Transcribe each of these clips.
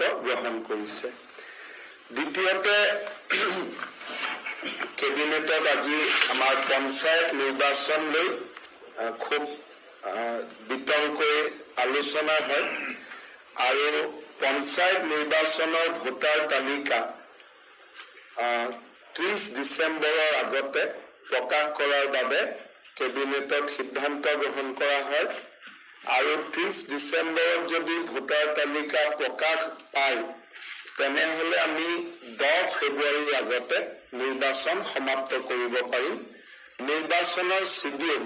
সিদ্ধান্ত গ্ৰহণ কৰিছে দ্বিতীয়তে কেবিনেটত আজি আমাৰ পঞ্চায়ত নিৰ্বাচন লৈ খুব বিতংকৈ আলোচনা হয় আৰু পঞ্চায়ত নিৰ্বাচনৰ ভোটাৰ তালিকা ত্ৰিশ ডিচেম্বৰৰ আগতে প্ৰকাশ কৰাৰ বাবে কেবিনেটত সিদ্ধান্ত গ্ৰহণ কৰা হয় আৰু ত্ৰিশ ডিচেম্বৰত যদি ভোটাৰ তালিকা প্ৰকাশ পায় তেনেহ'লে আমি দহ ফেব্ৰুৱাৰীৰ আগতে নিৰ্বাচন সমাপ্ত কৰিব পাৰিম নিৰ্বাচনৰ চিডিউল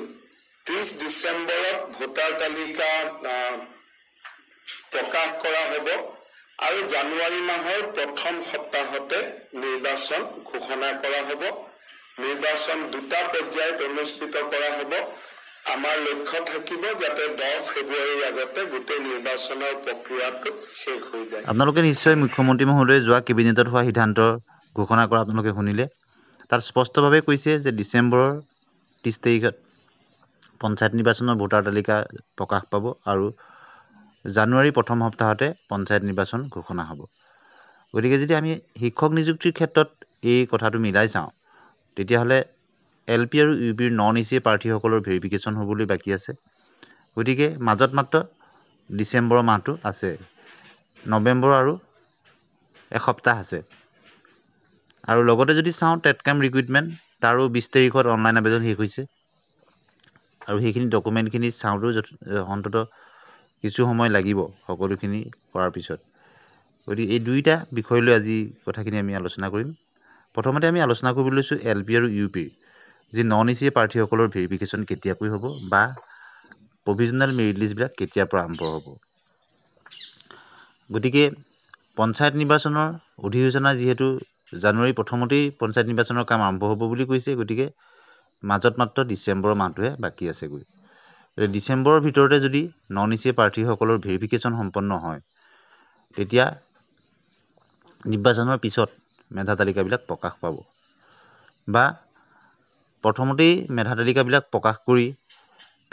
ত্ৰিশ ডিচেম্বৰত ভোটাৰ তালিকা প্ৰকাশ কৰা হ'ব আৰু জানুৱাৰী মাহৰ প্ৰথম সপ্তাহতে নিৰ্বাচন ঘোষণা কৰা হ'ব নিৰ্বাচন দুটা পৰ্যায়ত অনুষ্ঠিত কৰা হ'ব আমাৰ লক্ষ্য থাকিব যাতে দহ ফেব্ৰুৱাৰীৰ আগতে গোটেই নিৰ্বাচনৰ প্ৰক্ৰিয়াটো শেষ হৈ যায় আপোনালোকে নিশ্চয় মুখ্যমন্ত্ৰী মহোদয়ে যোৱা কেবিনেটত হোৱা সিদ্ধান্ত ঘোষণা কৰা আপোনালোকে শুনিলে তাত স্পষ্টভাৱে কৈছে যে ডিচেম্বৰৰ ত্ৰিছ তাৰিখত পঞ্চায়ত নিৰ্বাচনৰ ভোটাৰ তালিকা প্ৰকাশ পাব আৰু জানুৱাৰী প্ৰথম সপ্তাহতে পঞ্চায়ত নিৰ্বাচন ঘোষণা হ'ব গতিকে যদি আমি শিক্ষক নিযুক্তিৰ ক্ষেত্ৰত এই কথাটো মিলাই চাওঁ তেতিয়াহ'লে এল পি আৰু ইউ পিৰ নন এ চি প্ৰাৰ্থীসকলৰ ভেৰিফিকেশ্যন হ'বলৈ বাকী আছে গতিকে মাজত মাত্ৰ ডিচেম্বৰৰ মাহটো আছে নৱেম্বৰ আৰু এসপ্তাহ আছে আৰু লগতে যদি চাওঁ টেটকেম ৰিক্ৰুইটমেণ্ট তাৰো বিছ তাৰিখত অনলাইন আবেদন শেষ হৈছে আৰু সেইখিনি ডকুমেণ্টখিনি চাওঁতেও অন্ততঃ কিছু সময় লাগিব সকলোখিনি কৰাৰ পিছত গতিকে এই দুয়োটা বিষয় লৈ আজি কথাখিনি আমি আলোচনা কৰিম প্ৰথমতে আমি আলোচনা কৰিবলৈ লৈছোঁ এল পি আৰু ইউ পিৰ যি নন ইচি প্ৰাৰ্থীসকলৰ ভেৰিফিকেশ্যন কেতিয়াকৈ হ'ব বা প্ৰভিজনেল মেৰিট লিষ্টবিলাক কেতিয়াৰ পৰা আৰম্ভ হ'ব গতিকে পঞ্চায়ত নিৰ্বাচনৰ অধিসূচনা যিহেতু জানুৱাৰী প্ৰথমতেই পঞ্চায়ত নিৰ্বাচনৰ কাম আৰম্ভ হ'ব বুলি কৈছে গতিকে মাজত মাত্ৰ ডিচেম্বৰ মাহটোহে বাকী আছেগৈ ডিচেম্বৰৰ ভিতৰতে যদি নন ইচি প্ৰাৰ্থীসকলৰ ভেৰিফিকেশ্যন সম্পন্ন হয় তেতিয়া নিৰ্বাচনৰ পিছত মেধা তালিকাবিলাক প্ৰকাশ পাব বা প্ৰথমতেই মেধা তালিকাবিলাক প্ৰকাশ কৰি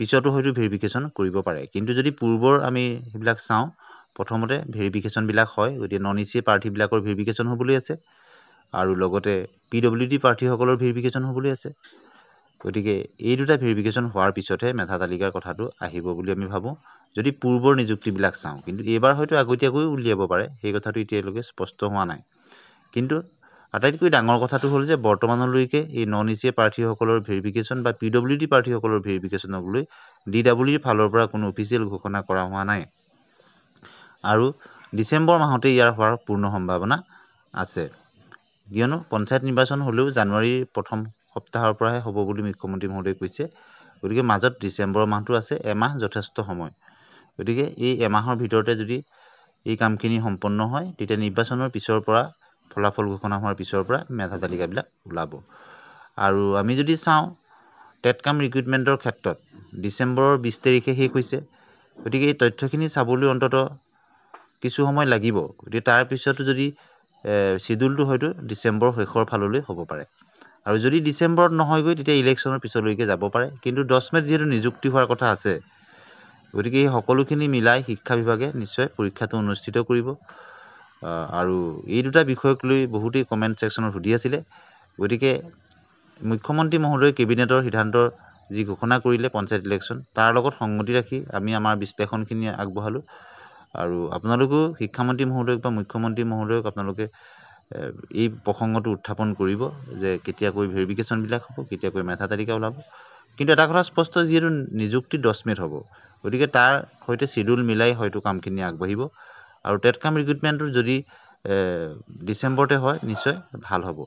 পিছতো হয়তো ভেৰিফিকেশ্যন কৰিব পাৰে কিন্তু যদি পূৰ্বৰ আমি সেইবিলাক চাওঁ প্ৰথমতে ভেৰিফিকেশ্যনবিলাক হয় গতিকে নন ই চি প্ৰাৰ্থীবিলাকৰ ভেৰিফিকেশ্যন হ'বলৈ আছে আৰু লগতে পি ডব্লিউ ডি প্ৰাৰ্থীসকলৰ ভেৰিফিকেশ্যন হ'বলৈ আছে গতিকে এই দুটা ভেৰিফিকেশ্যন হোৱাৰ পিছতহে মেধা তালিকাৰ কথাটো আহিব বুলি আমি ভাবোঁ যদি পূৰ্বৰ নিযুক্তিবিলাক চাওঁ কিন্তু এইবাৰ হয়তো আগতীয়াকৈও উলিয়াব পাৰে সেই কথাটো এতিয়ালৈকে স্পষ্ট হোৱা নাই কিন্তু আটাইতকৈ ডাঙৰ কথাটো হ'ল যে বৰ্তমানলৈকে এই নন ই চি এ প্ৰাৰ্থীসকলৰ ভেৰিফিকেশ্যন বা পি ডব্লিউ ডি প্ৰাৰ্থীসকলৰ ভেৰিফিকেশ্যনক লৈ ডি ডাব্লিউ ইৰ ফালৰ পৰা কোনো অফিচিয়েল ঘোষণা কৰা হোৱা নাই আৰু ডিচেম্বৰ মাহতে ইয়াৰ হোৱাৰ পূৰ্ণ সম্ভাৱনা আছে কিয়নো পঞ্চায়ত নিৰ্বাচন হ'লেও জানুৱাৰীৰ প্ৰথম সপ্তাহৰ পৰাহে হ'ব বুলি মুখ্যমন্ত্ৰী মহোদয়ে কৈছে গতিকে মাজত ডিচেম্বৰ মাহটো আছে এমাহ যথেষ্ট সময় গতিকে এই এমাহৰ ভিতৰতে যদি এই কামখিনি সম্পন্ন হয় তেতিয়া নিৰ্বাচনৰ পিছৰ পৰা ফলাফল ঘোষণা হোৱাৰ পিছৰ পৰা মেধা তালিকাবিলাক ওলাব আৰু আমি যদি চাওঁ টেট কাম ৰিক্ৰুইটমেণ্টৰ ক্ষেত্ৰত ডিচেম্বৰৰ বিছ তাৰিখে শেষ হৈছে গতিকে এই তথ্যখিনি চাবলৈ অন্ততঃ কিছু সময় লাগিব গতিকে তাৰপিছতো যদি চিডুলটো হয়তো ডিচেম্বৰৰ শেষৰ ফাললৈ হ'ব পাৰে আৰু যদি ডিচেম্বৰত নহয়গৈ তেতিয়া ইলেকশ্যনৰ পিছলৈকে যাব পাৰে কিন্তু দহ মে'ত যিহেতু নিযুক্তি হোৱাৰ কথা আছে গতিকে এই সকলোখিনি মিলাই শিক্ষা বিভাগে নিশ্চয় পৰীক্ষাটো অনুষ্ঠিত কৰিব আৰু এই দুটা বিষয়ক লৈ বহুতেই কমেণ্ট ছেকশ্যনত সুধি আছিলে গতিকে মুখ্যমন্ত্ৰী মহোদয়ে কেবিনেটৰ সিদ্ধান্তৰ যি ঘোষণা কৰিলে পঞ্চায়ত ইলেকশ্যন তাৰ লগত সংগতি ৰাখি আমি আমাৰ বিশ্লেষণখিনি আগবঢ়ালোঁ আৰু আপোনালোকেও শিক্ষামন্ত্ৰী মহোদয়ক বা মুখ্যমন্ত্ৰী মহোদয়ক আপোনালোকে এই প্ৰসংগটো উত্থাপন কৰিব যে কেতিয়াকৈ ভেৰিফিকেশ্যনবিলাক হ'ব কেতিয়াকৈ মেধা তালিকা ওলাব কিন্তু এটা কথা স্পষ্ট যিহেতু নিযুক্তি দহ মিনিট হ'ব গতিকে তাৰ সৈতে চিডুল মিলাই হয়তো কামখিনি আগবাঢ়িব আৰু টেট কাম ৰিক্ৰুইটমেণ্টটো যদি ডিচেম্বৰতে হয় নিশ্চয় ভাল হ'ব